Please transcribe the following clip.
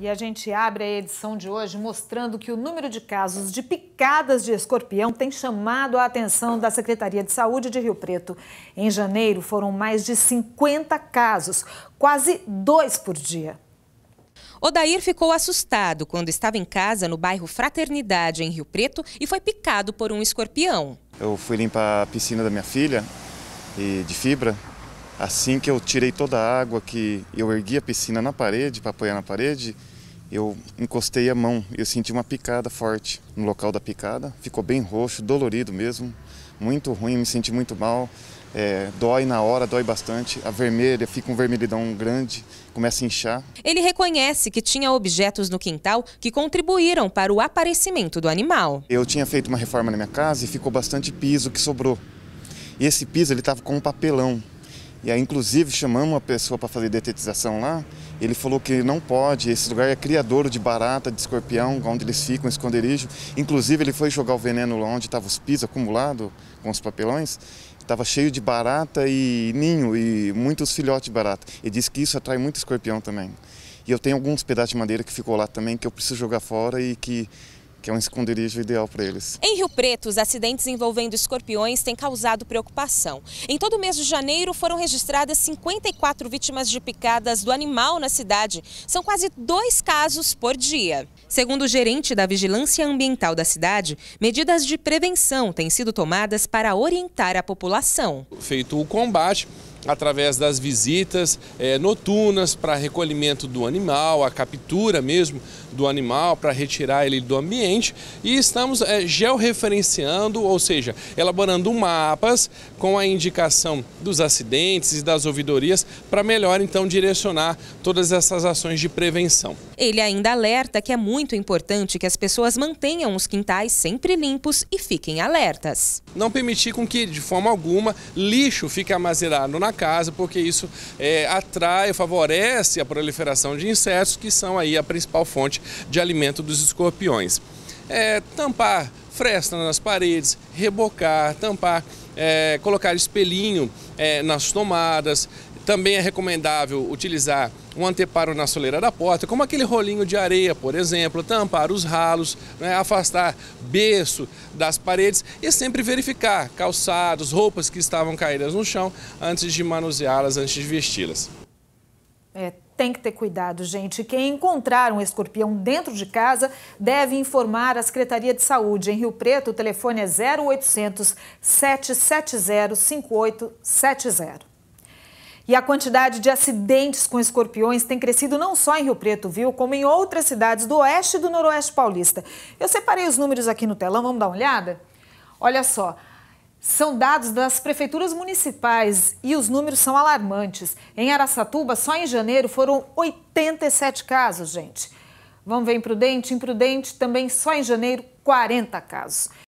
E a gente abre a edição de hoje mostrando que o número de casos de picadas de escorpião tem chamado a atenção da Secretaria de Saúde de Rio Preto. Em janeiro foram mais de 50 casos, quase dois por dia. Odair ficou assustado quando estava em casa no bairro Fraternidade, em Rio Preto, e foi picado por um escorpião. Eu fui limpar a piscina da minha filha e de fibra Assim que eu tirei toda a água, que eu ergui a piscina na parede, para apoiar na parede, eu encostei a mão e eu senti uma picada forte no local da picada. Ficou bem roxo, dolorido mesmo, muito ruim, me senti muito mal. É, dói na hora, dói bastante, a vermelha fica um vermelhidão grande, começa a inchar. Ele reconhece que tinha objetos no quintal que contribuíram para o aparecimento do animal. Eu tinha feito uma reforma na minha casa e ficou bastante piso que sobrou. E esse piso ele estava com um papelão e aí, inclusive, chamamos uma pessoa para fazer detetização lá. Ele falou que não pode, esse lugar é criador de barata, de escorpião, onde eles ficam, esconderijo. Inclusive, ele foi jogar o veneno lá onde estavam os pisos acumulados com os papelões. Estava cheio de barata e ninho e muitos filhotes de barata. Ele disse que isso atrai muito escorpião também. E eu tenho alguns pedaços de madeira que ficou lá também que eu preciso jogar fora e que que é um esconderijo ideal para eles. Em Rio Preto, os acidentes envolvendo escorpiões têm causado preocupação. Em todo o mês de janeiro, foram registradas 54 vítimas de picadas do animal na cidade. São quase dois casos por dia. Segundo o gerente da Vigilância Ambiental da cidade, medidas de prevenção têm sido tomadas para orientar a população. Feito o combate, através das visitas é, noturnas para recolhimento do animal, a captura mesmo do animal para retirar ele do ambiente e estamos é, georreferenciando, ou seja, elaborando mapas com a indicação dos acidentes e das ouvidorias para melhor então direcionar todas essas ações de prevenção. Ele ainda alerta que é muito importante que as pessoas mantenham os quintais sempre limpos e fiquem alertas. Não permitir com que de forma alguma lixo fique armazenado na na casa, porque isso é, atrai, favorece a proliferação de insetos, que são aí a principal fonte de alimento dos escorpiões. É, tampar fresta nas paredes, rebocar, tampar, é, colocar espelhinho é, nas tomadas, também é recomendável utilizar um anteparo na soleira da porta, como aquele rolinho de areia, por exemplo, tampar os ralos, né, afastar berço das paredes e sempre verificar calçados, roupas que estavam caídas no chão antes de manuseá-las, antes de vesti-las. É, tem que ter cuidado, gente. Quem encontrar um escorpião dentro de casa deve informar a Secretaria de Saúde. Em Rio Preto, o telefone é 0800 770 5870. E a quantidade de acidentes com escorpiões tem crescido não só em Rio Preto, viu, como em outras cidades do oeste e do noroeste paulista. Eu separei os números aqui no telão, vamos dar uma olhada? Olha só. São dados das prefeituras municipais e os números são alarmantes. Em Araçatuba, só em janeiro foram 87 casos, gente. Vamos ver imprudente? Imprudente também só em janeiro, 40 casos.